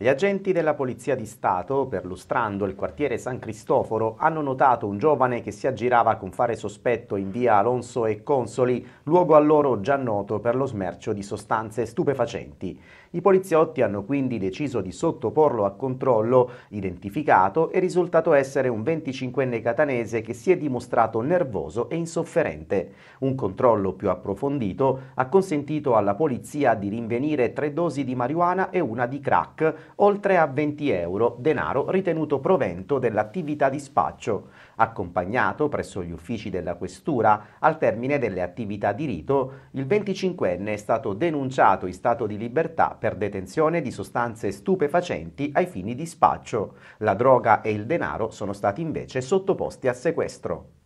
Gli agenti della Polizia di Stato, perlustrando il quartiere San Cristoforo, hanno notato un giovane che si aggirava con fare sospetto in via Alonso e Consoli, luogo a loro già noto per lo smercio di sostanze stupefacenti. I poliziotti hanno quindi deciso di sottoporlo a controllo, identificato e risultato essere un 25enne catanese che si è dimostrato nervoso e insofferente. Un controllo più approfondito ha consentito alla polizia di rinvenire tre dosi di marijuana e una di crack oltre a 20 euro, denaro ritenuto provento dell'attività di spaccio, accompagnato presso gli uffici della questura al termine delle attività di rito, il 25enne è stato denunciato in stato di libertà per detenzione di sostanze stupefacenti ai fini di spaccio. La droga e il denaro sono stati invece sottoposti a sequestro.